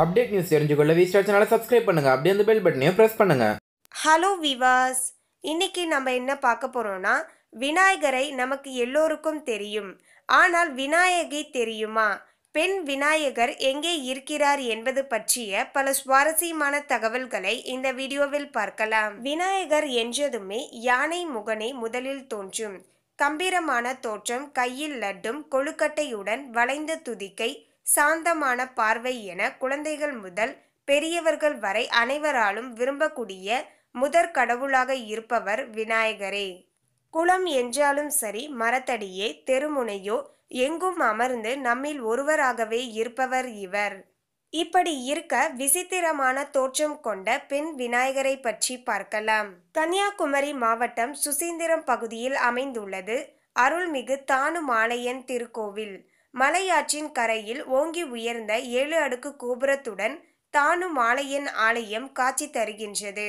update news தெரிஞ்சுக்கொள்ள V star சேனலை subscribe பண்ணுங்க அப்படியே அந்த பெல் பட்டனையும் பிரஸ் பண்ணுங்க ஹலோ விவாஸ் இன்னைக்கு நம்ம என்ன பார்க்க போறோம்னா விநாயகரை நமக்கு எல்லோருக்கும் தெரியும் ஆனால் விநாயகி தெரியுமா பெண் விநாயகர் எங்கே இருக்கிறார் என்பது பற்றிய பல சுவாரஸ்யமான தகவல்களை இந்த வீடியோவில் பார்க்கலாம் விநாயகர் என்றதுமே யானை முகனை முதலில் தோன்றும் கம்பீரமான தோற்றம் கையில் லட்டும் கொழுக்கட்டையுடன் வளைந்த துதிக்கை சாந்தமான பார்வை என குழந்தைகள் முதல் பெரியவர்கள் வரை அனைவராலும் விரும்பக்கூடிய முதற் கடவுளாக இருப்பவர் விநாயகரே குளம் என்றாலும் சரி மரத்தடியே தெருமுனையோ எங்கும் அமர்ந்து நம்மில் ஒருவராகவே இருப்பவர் இவர் இப்படி இருக்க விசித்திரமான தோற்றம் கொண்ட பெண் விநாயகரை பற்றி பார்க்கலாம் கன்னியாகுமரி மாவட்டம் சுசீந்திரம் பகுதியில் அமைந்துள்ளது அருள்மிகு தானு மாலையன் திருக்கோவில் மலையாற்றின் கரையில் ஓங்கி உயர்ந்த ஏழு அடுக்கு கோபுரத்துடன் தானு மாலையன் ஆலயம் காட்சி தருகின்றது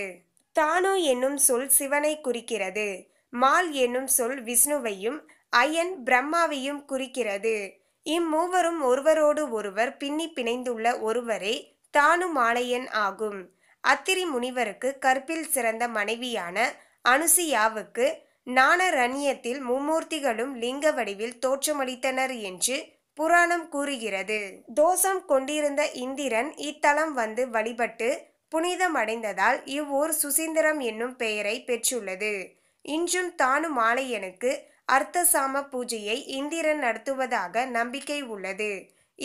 தானு என்னும் சொல் சிவனை குறிக்கிறது மால் என்னும் சொல் விஷ்ணுவையும் அயன் பிரம்மாவையும் குறிக்கிறது இம்மூவரும் ஒருவரோடு ஒருவர் பின்னி பிணைந்துள்ள ஒருவரே தானு மாலையன் ஆகும் அத்திரி முனிவருக்கு கற்பில் சிறந்த மனைவியான அனுசியாவுக்கு நாணரண்யத்தில் மும்மூர்த்திகளும் லிங்க வடிவில் தோற்றமளித்தனர் என்று புராணம் கூறுகிறது தோஷம் கொண்டிருந்த இந்திரன் இத்தலம் வந்து வழிபட்டு புனிதமடைந்ததால் இவ்வூர் சுசீந்திரம் என்னும் பெயரை பெற்றுள்ளது இன்றும் மாலையனுக்கு அர்த்தசாம பூஜையை இந்திரன் நடத்துவதாக நம்பிக்கை உள்ளது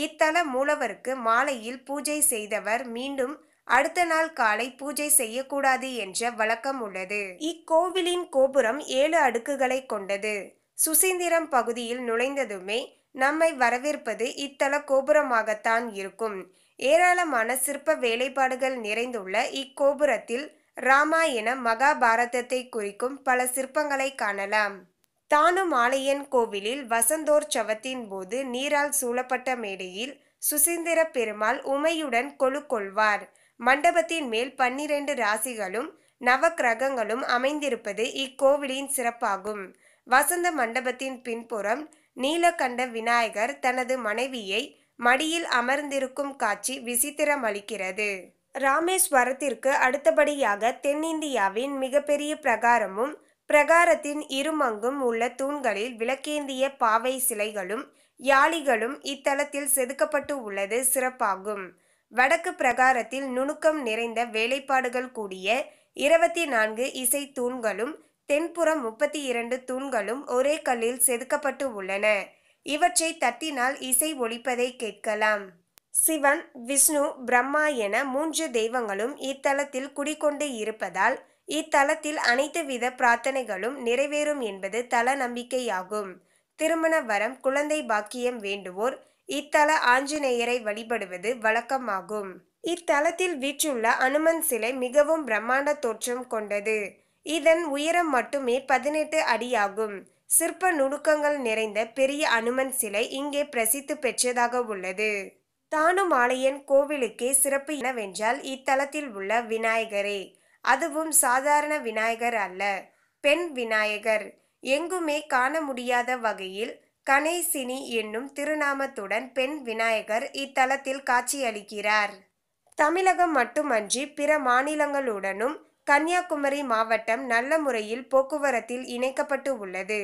இத்தல மூலவருக்கு மாலையில் பூஜை செய்தவர் மீண்டும் அடுத்த நாள் காலை பூஜை செய்யக்கூடாது என்ற வழக்கம் உள்ளது இக்கோவிலின் கோபுரம் ஏழு அடுக்குகளை கொண்டது சுசீந்திரம் பகுதியில் நுழைந்ததுமே நம்மை வரவேற்பது இத்தல கோபுரமாகத்தான் இருக்கும் ஏராளமான சிற்ப வேலைப்பாடுகள் நிறைந்துள்ள இக்கோபுரத்தில் ராமாயண மகாபாரதத்தை குறிக்கும் பல சிற்பங்களை காணலாம் தானும் மாலையன் கோவிலில் வசந்தோர் சவத்தின் போது நீரால் சூழப்பட்ட மேடையில் சுசீந்திர பெருமாள் உமையுடன் கொழு கொள்வார் மண்டபத்தின் மேல் பன்னிரண்டு ராசிகளும் நவக்கிரகங்களும் அமைந்திருப்பது இக்கோவிலின் சிறப்பாகும் வசந்த மண்டபத்தின் பின்புறம் நீலகண்ட விநாயகர் தனது மனைவியை மடியில் அமர்ந்திருக்கும் காட்சி விசித்திரமளிக்கிறது ராமேஸ்வரத்திற்கு அடுத்தபடியாக தென்னிந்தியாவின் மிகப்பெரிய பிரகாரமும் பிரகாரத்தின் இருமங்கும் உள்ள தூண்களில் விளக்கேந்திய பாவை சிலைகளும் யாளிகளும் இத்தலத்தில் செதுக்கப்பட்டு உள்ளது சிறப்பாகும் வடக்கு பிரகாரத்தில் நுணுக்கம் நிறைந்த வேலைப்பாடுகள் கூடிய இருபத்தி நான்கு இசை தூண்களும் தென்புறம் முப்பத்தி இரண்டு தூண்களும் ஒரே கல்லில் செதுக்கப்பட்டு உள்ளன இவற்றை தட்டினால் இசை ஒழிப்பதை கேட்கலாம் சிவன் விஷ்ணு பிரம்மா என மூன்று தெய்வங்களும் இத்தலத்தில் குடிகொண்டு இருப்பதால் இத்தலத்தில் அனைத்து வித பிரார்த்தனைகளும் நிறைவேறும் என்பது தல நம்பிக்கையாகும் திருமண வரம் குழந்தை பாக்கியம் வேண்டுவோர் இத்தல ஆஞ்சநேயரை வழிபடுவது வழக்கமாகும் இத்தலத்தில் வீற்றுள்ள அனுமன் சிலை மிகவும் பிரம்மாண்ட தோற்றம் கொண்டது இதன் உயரம் மட்டுமே பதினெட்டு அடியாகும் சிற்ப நுணுக்கங்கள் நிறைந்த பெரிய அனுமன் சிலை இங்கே பிரசித்து பெற்றதாக உள்ளது தானுமாலையன் கோவிலுக்கே சிறப்பு என்னவென்றால் இத்தலத்தில் உள்ள விநாயகரே அதுவும் சாதாரண விநாயகர் அல்ல பெண் விநாயகர் எங்குமே காண முடியாத வகையில் கணேசினி என்னும் திருநாமத்துடன் பெண் விநாயகர் இத்தலத்தில் காட்சியளிக்கிறார் தமிழகம் மட்டுமன்றி பிற மாநிலங்களுடனும் கன்னியாகுமரி மாவட்டம் நல்ல முறையில் போக்குவரத்தில் இணைக்கப்பட்டு உள்ளது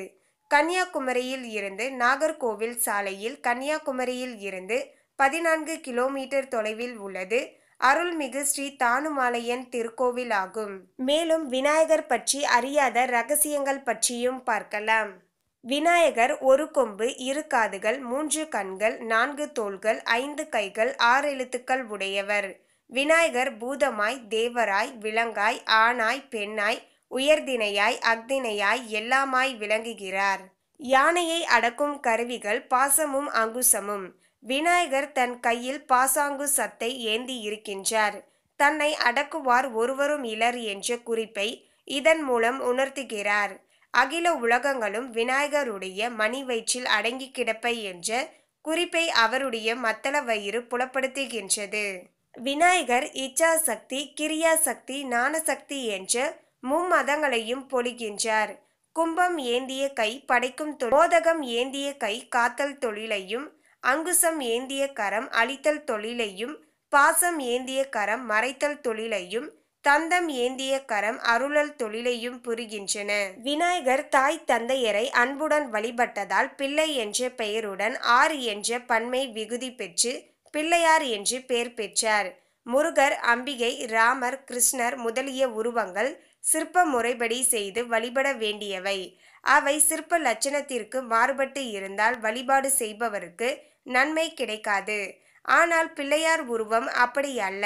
கன்னியாகுமரியில் இருந்து நாகர்கோவில் சாலையில் கன்னியாகுமரியில் இருந்து பதினான்கு கிலோமீட்டர் தொலைவில் உள்ளது அருள்மிகு ஸ்ரீ தானுமாலையன் திருக்கோவில் ஆகும் மேலும் விநாயகர் பற்றி அறியாத ரகசியங்கள் பற்றியும் பார்க்கலாம் விநாயகர் ஒரு கொம்பு இரு காதுகள் மூன்று கண்கள் நான்கு தோள்கள் ஐந்து கைகள் ஆறு எழுத்துக்கள் உடையவர் விநாயகர் பூதமாய் தேவராய் விலங்காய் ஆணாய் பெண்ணாய் உயர்தினையாய் அக்தினையாய் எல்லாமாய் விளங்குகிறார் யானையை அடக்கும் கருவிகள் பாசமும் அங்குசமும் விநாயகர் தன் கையில் பாசாங்கு சத்தை ஏந்தி இருக்கின்றார் தன்னை அடக்குவார் ஒருவரும் இலர் என்ற குறிப்பை இதன் மூலம் உணர்த்துகிறார் அகில உலகங்களும் விநாயகருடைய மணி வயிற்றில் அடங்கி கிடப்பை என்ற குறிப்பை அவருடைய மத்தள வயிறு புலப்படுத்துகின்றது விநாயகர் இச்சாசக்தி கிரியாசக்தி ஞானசக்தி என்று மும்மதங்களையும் பொழிகின்றார் கும்பம் ஏந்திய கை படைக்கும் மோதகம் ஏந்திய கை காத்தல் தொழிலையும் அங்குசம் ஏந்திய கரம் அழித்தல் தொழிலையும் பாசம் ஏந்திய கரம் மறைத்தல் தொழிலையும் தந்தம் ஏந்திய கரம் அருளல் தொழிலையும் புரிகின்றன விநாயகர் தாய் தந்தையரை அன்புடன் வழிபட்டதால் பிள்ளை என்ற பெயருடன் ஆறு என்ற பன்மை விகுதி பெற்று பிள்ளையார் என்று பெயர் பெற்றார் முருகர் அம்பிகை ராமர் கிருஷ்ணர் முதலிய உருவங்கள் சிற்ப முறைப்படி செய்து வழிபட வேண்டியவை அவை சிற்ப லட்சணத்திற்கு மாறுபட்டு இருந்தால் வழிபாடு செய்பவருக்கு நன்மை கிடைக்காது ஆனால் பிள்ளையார் உருவம் அப்படி அல்ல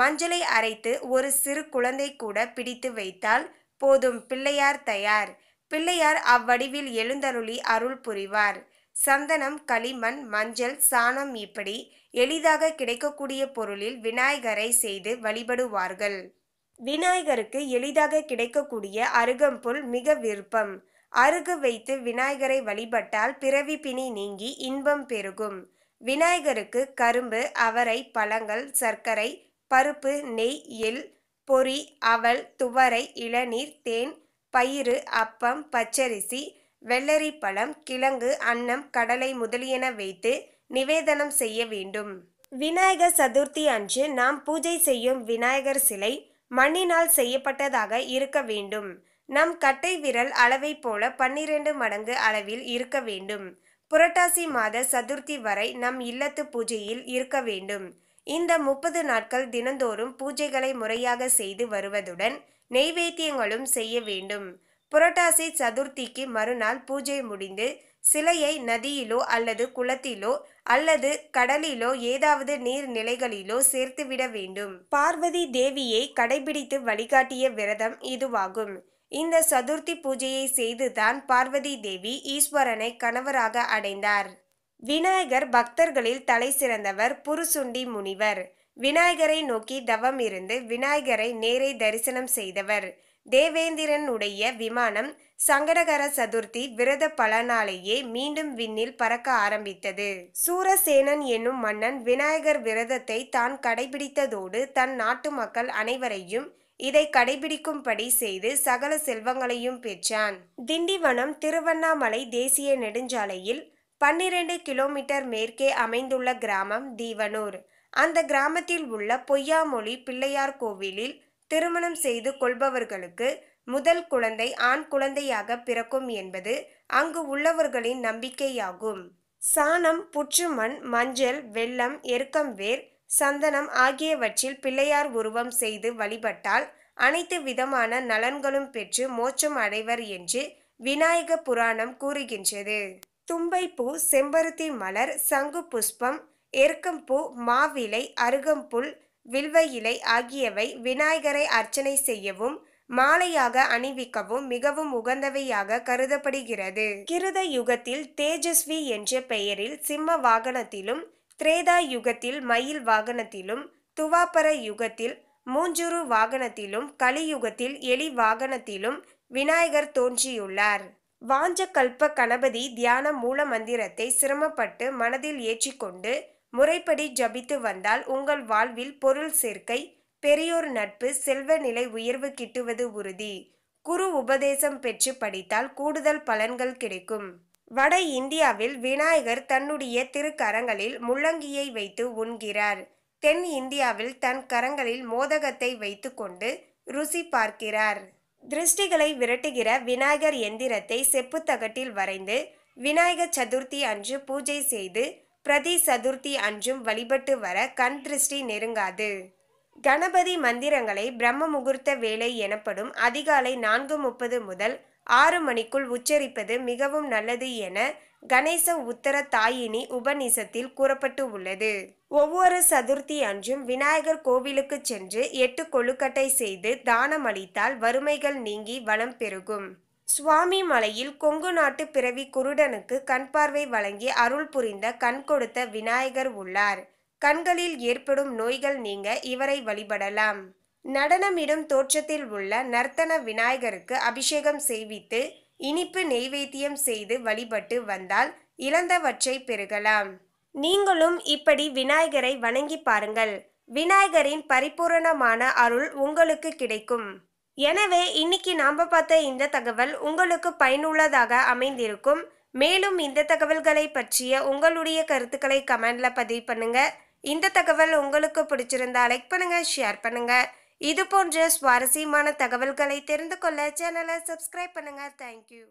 மஞ்சளை அரைத்து ஒரு சிறு குழந்தை கூட பிடித்து வைத்தால் போதும் பிள்ளையார் தயார் பிள்ளையார் அவ்வடிவில் எழுந்தருளி அருள் புரிவார் சந்தனம் களிமண் மஞ்சள் சாணம் இப்படி எளிதாக கிடைக்கக்கூடிய பொருளில் விநாயகரை செய்து வழிபடுவார்கள் விநாயகருக்கு எளிதாக கிடைக்கக்கூடிய அருகம்புல் மிக விருப்பம் அருகு வைத்து விநாயகரை வழிபட்டால் பிறவி பிணி நீங்கி இன்பம் பெருகும் விநாயகருக்கு கரும்பு அவரை பழங்கள் சர்க்கரை பருப்பு நெய் எல் பொறி அவல் துவரை இளநீர் தேன் பயிறு அப்பம் பச்சரிசி வெள்ளரி பழம் கிழங்கு அன்னம் கடலை முதலியன வைத்து நிவேதனம் செய்ய வேண்டும் விநாயகர் சதுர்த்தி அன்று நாம் பூஜை செய்யும் விநாயகர் சிலை மண்ணினால் செய்யப்பட்டதாக இருக்க வேண்டும் நம் கட்டை விரல் அளவை போல பன்னிரண்டு மடங்கு அளவில் இருக்க வேண்டும் புரட்டாசி மாத சதுர்த்தி வரை நம் இல்லத்து பூஜையில் இருக்க வேண்டும் இந்த முப்பது நாட்கள் தினந்தோறும் பூஜைகளை முறையாக செய்து வருவதுடன் நெய்வேத்தியங்களும் செய்ய வேண்டும் புரட்டாசி சதுர்த்திக்கு மறுநாள் பூஜை முடிந்து சிலையை நதியிலோ அல்லது குளத்திலோ அல்லது கடலிலோ ஏதாவது நீர்நிலைகளிலோ சேர்த்துவிட வேண்டும் பார்வதி தேவியை கடைபிடித்து வழிகாட்டிய விரதம் இதுவாகும் இந்த சதுர்த்தி பூஜையை செய்துதான் பார்வதி தேவி ஈஸ்வரனை கணவராக அடைந்தார் விநாயகர் பக்தர்களில் தலை சிறந்தவர் புருசுண்டி முனிவர் விநாயகரை நோக்கி தவம் இருந்து விநாயகரை நேரே தரிசனம் செய்தவர் தேவேந்திரன் உடைய விமானம் சங்கடகர சதுர்த்தி விரத பலனாலேயே மீண்டும் விண்ணில் பறக்க ஆரம்பித்தது சூரசேனன் என்னும் மன்னன் விநாயகர் விரதத்தை தான் கடைபிடித்ததோடு தன் நாட்டு மக்கள் அனைவரையும் இதை கடைபிடிக்கும்படி செய்து சகல செல்வங்களையும் பெற்றான் திண்டிவனம் திருவண்ணாமலை தேசிய நெடுஞ்சாலையில் பன்னிரண்டு கிலோமீட்டர் மேற்கே அமைந்துள்ள கிராமம் தீவனூர் அந்த கிராமத்தில் உள்ள பொய்யாமொழி பிள்ளையார் கோவிலில் திருமணம் செய்து கொள்பவர்களுக்கு முதல் குழந்தை ஆண் குழந்தையாக பிறக்கும் என்பது அங்கு உள்ளவர்களின் நம்பிக்கையாகும் சாணம் புற்றுமண் மஞ்சள் வெள்ளம் எருக்கம் வேர் சந்தனம் ஆகியவற்றில் பிள்ளையார் உருவம் செய்து வழிபட்டால் அனைத்து விதமான நலன்களும் பெற்று மோட்சம் அடைவர் என்று விநாயக புராணம் கூறுகின்றது தும்பைப்பூ செம்பருத்தி மலர் சங்கு புஷ்பம் எருக்கம்பூ மாவிலை அருகம்புல் வில்வ இலை ஆகியவை விநாயகரை அர்ச்சனை செய்யவும் மாலையாக அணிவிக்கவும் மிகவும் உகந்தவையாக கருதப்படுகிறது கிருத யுகத்தில் தேஜஸ்வி என்ற பெயரில் சிம்ம வாகனத்திலும் திரேதா யுகத்தில் மயில் வாகனத்திலும் துவாபர யுகத்தில் மூஞ்சுரு வாகனத்திலும் கலியுகத்தில் எலி வாகனத்திலும் விநாயகர் தோன்றியுள்ளார் வாஞ்ச கல்ப கணபதி தியான மூல மந்திரத்தை சிரமப்பட்டு மனதில் ஏற்றிக்கொண்டு முறைப்படி ஜபித்து வந்தால் உங்கள் வாழ்வில் பொருள் சேர்க்கை பெரியோர் நட்பு செல்வ நிலை உயர்வு கிட்டுவது உறுதி குரு உபதேசம் பெற்று படித்தால் கூடுதல் பலன்கள் கிடைக்கும் வட இந்தியாவில் விநாயகர் தன்னுடைய திருக்கரங்களில் முள்ளங்கியை வைத்து உண்கிறார் தென் இந்தியாவில் தன் கரங்களில் மோதகத்தை வைத்துக்கொண்டு ருசி பார்க்கிறார் திருஷ்டிகளை விரட்டுகிற விநாயகர் எந்திரத்தை செப்புத்தகட்டில் வரைந்து விநாயக சதுர்த்தி அன்று பூஜை செய்து பிரதி சதுர்த்தி அன்றும் வழிபட்டு வர கண் திருஷ்டி நெருங்காது கணபதி மந்திரங்களை பிரம்ம முகூர்த்த வேலை எனப்படும் அதிகாலை நான்கு முப்பது முதல் ஆறு மணிக்குள் உச்சரிப்பது மிகவும் நல்லது என கணேச உத்தர தாயினி உபநிஷத்தில் கூறப்பட்டு உள்ளது ஒவ்வொரு சதுர்த்தி அன்றும் விநாயகர் கோவிலுக்கு சென்று எட்டு கொழுக்கட்டை செய்து தானம் அளித்தால் வறுமைகள் நீங்கி வளம் பெருகும் சுவாமி மலையில் கொங்கு நாட்டு பிறவி குருடனுக்கு கண்பார்வை வழங்கி அருள் புரிந்த கண் கொடுத்த விநாயகர் உள்ளார் கண்களில் ஏற்படும் நோய்கள் நீங்க இவரை வழிபடலாம் நடனமிடும் தோற்றத்தில் உள்ள நர்த்தன விநாயகருக்கு அபிஷேகம் செய்வித்து இனிப்பு நெய்வேத்தியம் செய்து வழிபட்டு வந்தால் இழந்தவற்றை பெருகலாம் நீங்களும் இப்படி விநாயகரை வணங்கி பாருங்கள் விநாயகரின் பரிபூரணமான அருள் உங்களுக்கு கிடைக்கும் எனவே இன்னைக்கு நாம் பார்த்த இந்த தகவல் உங்களுக்கு பயனுள்ளதாக அமைந்திருக்கும் மேலும் இந்த தகவல்களை பற்றிய உங்களுடைய கருத்துக்களை கமெண்ட்ல பதிவு பண்ணுங்க இந்த தகவல் உங்களுக்கு பிடிச்சிருந்தா லைக் பண்ணுங்க ஷேர் பண்ணுங்க இது போன்ற சுவாரஸ்யமான தகவல்களை தெரிந்து கொள்ள சேனலை சப்ஸ்கிரைப் பண்ணுங்க தேங்க்யூ